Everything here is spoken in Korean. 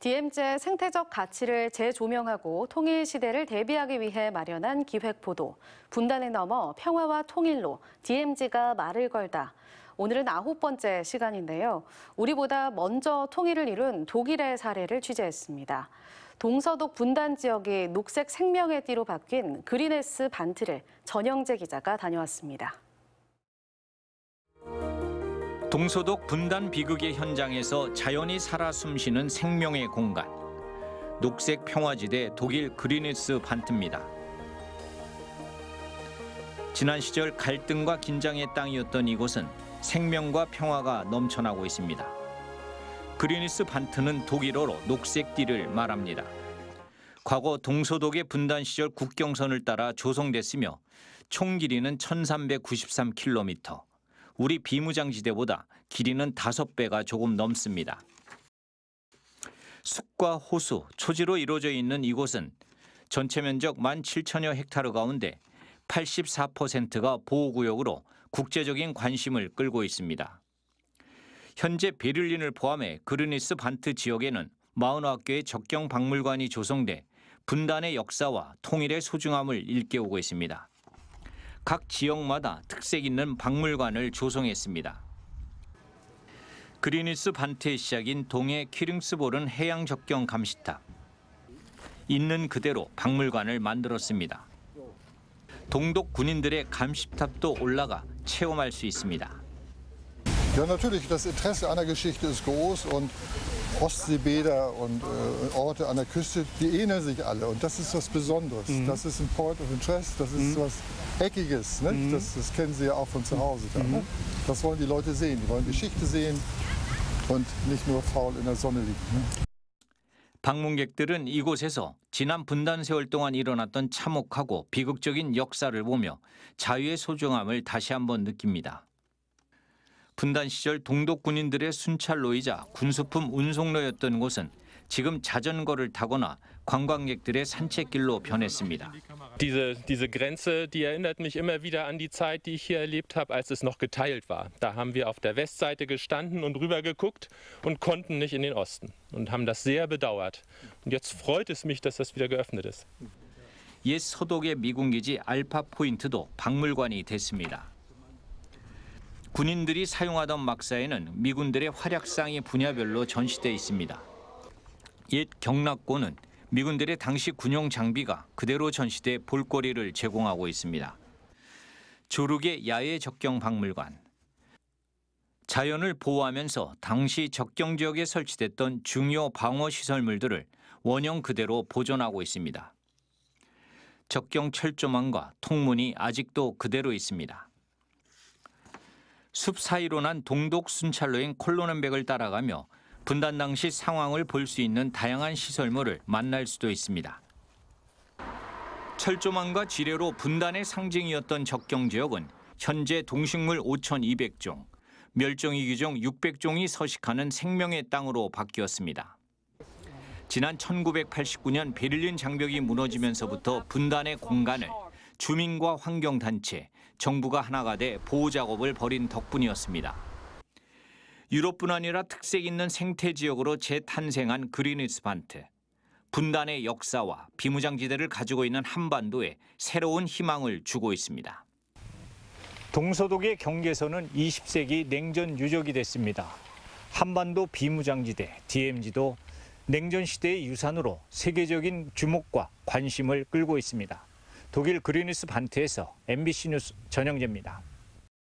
DMZ의 생태적 가치를 재조명하고 통일 시대를 대비하기 위해 마련한 기획 보도, 분단에 넘어 평화와 통일로 DMZ가 말을 걸다. 오늘은 아홉 번째 시간인데요. 우리보다 먼저 통일을 이룬 독일의 사례를 취재했습니다. 동서독 분단 지역이 녹색 생명의 띠로 바뀐 그린에스 반트를 전영재 기자가 다녀왔습니다. 동서독 분단 비극의 현장에서 자연이 살아 숨쉬는 생명의 공간. 녹색 평화지대 독일 그리니스 반트입니다. 지난 시절 갈등과 긴장의 땅이었던 이곳은 생명과 평화가 넘쳐나고 있습니다. 그리니스 반트는 독일어로 녹색 띠를 말합니다. 과거 동서독의 분단 시절 국경선을 따라 조성됐으며 총 길이는 1393km. 우리 비무장지대보다 길이는 다섯 배가 조금 넘습니다. 숲과 호수, 초지로 이루어져 있는 이곳은 전체 면적 17,000여 헥타르 가운데 84%가 보호구역으로 국제적인 관심을 끌고 있습니다. 현재 베를린을 포함해 그르니스 반트 지역에는 49개의 적경 박물관이 조성돼 분단의 역사와 통일의 소중함을 일깨우고 있습니다. 각 지역마다 특색 있는 박물관을 조성했습니다. 그리니스 반트의 시작인 동해 키링스볼은 해양 접경 감시탑. 있는 그대로 박물관을 만들었습니다. 동독 군인들의 감시탑도 올라가 체험할 수 있습니다. Ja, natürlich, das Interesse an der Geschichte ist groß und Ostseebäder und äh, Orte an der Küste, die ähneln sich alle. Und das ist was Besonderes. Mhm. Das ist ein Point of Interest, das ist mhm. was Eckiges. Ne? Mhm. Das, das, kennen Sie ja auch von zu Hause. Da, ne? Mhm. Das wollen die Leute sehen. Die wollen Geschichte sehen und nicht nur faul in der Sonne liegen. Ne? 방문객들은 이곳에서 지난 분단 세월 동안 일어났던 참혹하고 비극적인 역사를 보며 자유의 소중함을 다시 한번 느낍니다. 분단 시절 동독 군인들의 순찰로이자 군수품 운송로였던 곳은 지금 자전거를 타거나 관광객들의 산책길로 변했습니다. Diese, diese Grenze, die erinnert mich immer wieder an die Zeit, die ich hier erlebt habe, als es noch geteilt war. Da haben wir auf der Westseite gestanden und rüber geguckt und konnten nicht in den Osten und haben das sehr bedauert. Und jetzt freut es mich, dass das wieder geöffnet ist. 옛 서독의 미군 기지 알파 포인트도 박물관이 됐습니다. 군인들이 사용하던 막사에는 미군들의 활약상이 분야별로 전시돼 있습니다. 옛 경락고는 미군들의 당시 군용 장비가 그대로 전시돼 볼거리를 제공하고 있습니다. 조르의 야외 적경 박물관, 자연을 보호하면서 당시 적경 지역에 설치됐던 중요 방어 시설물들을 원형 그대로 보존하고 있습니다. 적경 철조망과 통문이 아직도 그대로 있습니다. 숲 사이로 난 동독 순찰로인 콜로넨백을 따라가며 분단 당시 상황을 볼 수 있는 다양한 시설물을 만날 수도 있습니다. 철조망과 지뢰로 분단의 상징이었던 적경 지역은 현재 동식물 5,200종, 멸종위기종 600종이 서식하는 생명의 땅으로 바뀌었습니다. 지난 1989년 베를린 장벽이 무너지면서부터 분단의 공간을 주민과 환경단체, 정부가 하나가 돼 보호 작업을 벌인 덕분이었습니다. 유럽뿐 아니라 특색 있는 생태 지역으로 재탄생한 그린위스반트. 분단의 역사와 비무장지대를 가지고 있는 한반도에 새로운 희망을 주고 있습니다. 동서독의 경계선은 20세기 냉전 유적이 됐습니다. 한반도 비무장지대 DMZ도 냉전 시대의 유산으로 세계적인 주목과 관심을 끌고 있습니다. 독일 그리니스 반트에서 MBC 뉴스 전영재입니다.